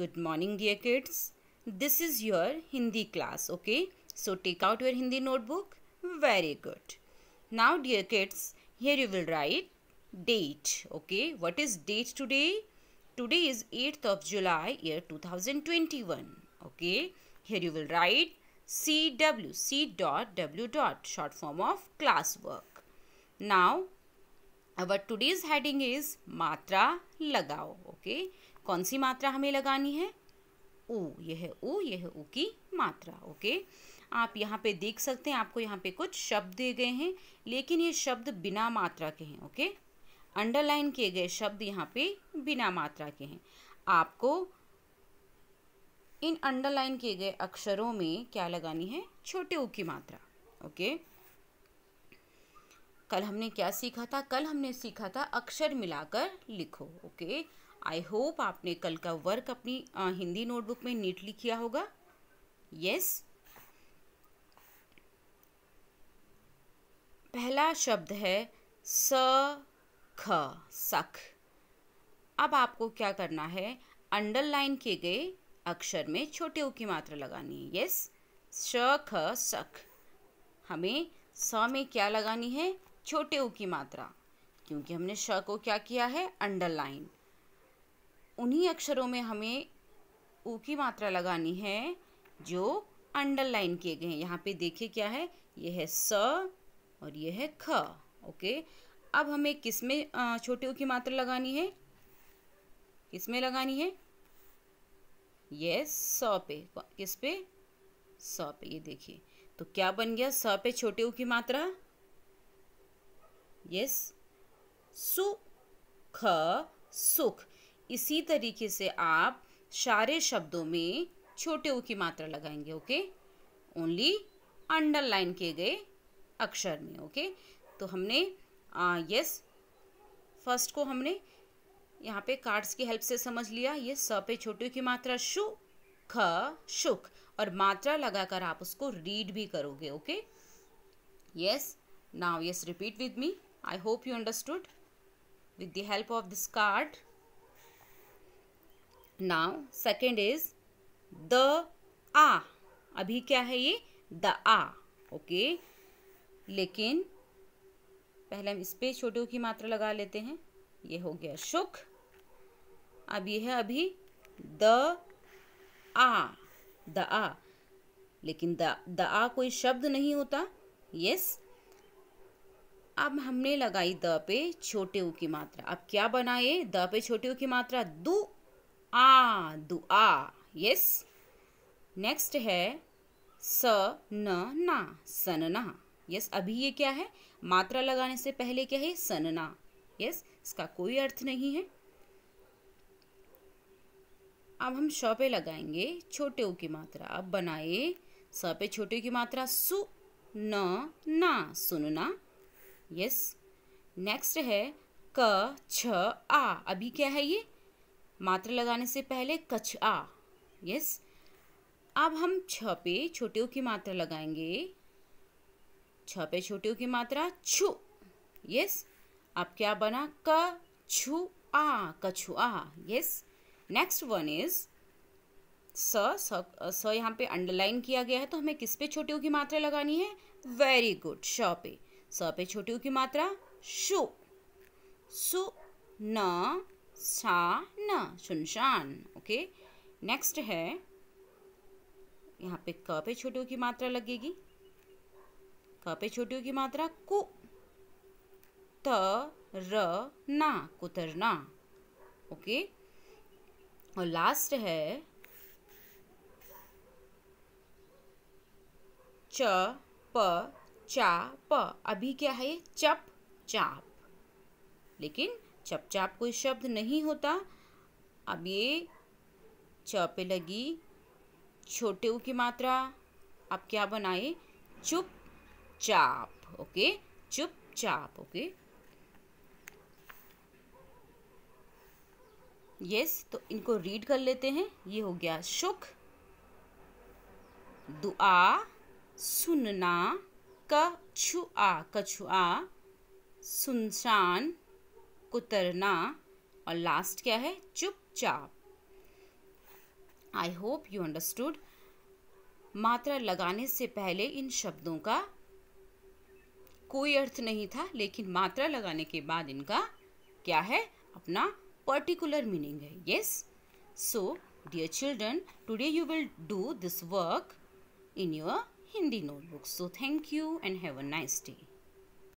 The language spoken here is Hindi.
Good morning dear kids. This is your Hindi class, okay? So take out your Hindi notebook. Very good. Now dear kids, here you will write date, okay? What is date today? Today is 8th of July year 2021, okay? Here you will write CW, C dot W dot, short form of classwork. Now, our today's heading is Matra Lagao, okay? कौन सी मात्रा हमें लगानी है ओ यह ओ यह ऊ की मात्रा ओके आप यहाँ पे देख सकते हैं आपको यहाँ पे कुछ शब्द दिए गए हैं लेकिन ये शब्द बिना मात्रा के हैं ओके अंडरलाइन किए गए शब्द यहाँ पे बिना मात्रा के हैं आपको इन अंडरलाइन किए गए अक्षरों में क्या लगानी है छोटे ऊ की मात्रा ओके कल हमने क्या सीखा था कल हमने सीखा था अक्षर मिलाकर लिखो ओके आई होप आपने कल का वर्क अपनी आ, हिंदी नोटबुक में नीटली किया होगा यस पहला शब्द है स ख सख अब आपको क्या करना है अंडरलाइन किए गए अक्षर में छोटे ओ की मात्रा लगानी है यस श ख सख हमें स में क्या लगानी है छोटे ओ की मात्रा क्योंकि हमने श को क्या किया है अंडरलाइन उन्हीं अक्षरों में हमें ओ की मात्रा लगानी है जो अंडरलाइन किए गए हैं यहाँ पे देखिए क्या है यह है स और यह है ख ओके अब हमें किस में छोटे ओ की मात्रा लगानी है किस में लगानी है ये स पे किस पे स पे ये देखिए तो क्या बन गया स पे छोटे ऊ की मात्रा यस सु ख सुख इसी तरीके से आप सारे शब्दों में छोटे ऊ की मात्रा लगाएंगे ओके ओनली अंडरलाइन किए गए अक्षर में ओके तो हमने आ, यस फर्स्ट को हमने यहाँ पे कार्ड्स की हेल्प से समझ लिया ये स पे छोटे की मात्रा शु ख शुक और मात्रा लगाकर आप उसको रीड भी करोगे okay yes now yes repeat with me I hope you understood with the help of this card now second is the uh अभी क्या है ये द आ ओके लेकिन पहले हम इस पे छोटे की मात्रा लगा लेते हैं ये हो गया शुक अब ये है अभी द आ द आ लेकिन द द आ कोई शब्द नहीं होता यस अब हमने लगाई द पे छोटे ऊ की मात्रा अब क्या बनाए द पे छोटे ऊ की मात्रा दू आ आ यस नेक्स्ट है स न ना सनना यस अभी ये क्या है मात्रा लगाने से पहले क्या है सनना यस इसका कोई अर्थ नहीं है अब हम श पे लगाएंगे छोटे ऊ की मात्रा अब बनाए स पे छोटे की मात्रा सु न ना सुनना यस नेक्स्ट है क छ आ अभी क्या है ये मात्रा लगाने से पहले आ यस अब हम छ पे छोटे की मात्रा लगाएंगे छ पे छोटे की मात्रा छु यस अब क्या बना क छु आ आ यस नेक्स्ट वन इज स स यहाँ पे अंडरलाइन किया गया है तो हमें किस पे छोटे की मात्रा लगानी है वेरी गुड श पे स पे छोटे की मात्रा शु सु न सा न सुनसान ओके नेक्स्ट है यहाँ पे क पे छोटियों की मात्रा लगेगी क पे छोटियों की मात्रा कु त र ना कुतरना ओके और लास्ट है च प चा प अभी क्या है चप चाप लेकिन चपचाप कोई शब्द नहीं होता अब ये च पे लगी छोटे ऊ की मात्रा आप क्या बनाए चुप चाप ओके चुप चाप ओके यस तो इनको रीड कर लेते हैं ये हो गया सुख दुआ सुनना कछुआ कछुआ सुनसान कुतरना और लास्ट क्या है चुपचाप आई होप यू अंडरस्टूड मात्रा लगाने से पहले इन शब्दों का कोई अर्थ नहीं था लेकिन मात्रा लगाने के बाद इनका क्या है अपना पर्टिकुलर मीनिंग है yes so dear children today you will do this work in your Hindi notebook so thank you and have a nice day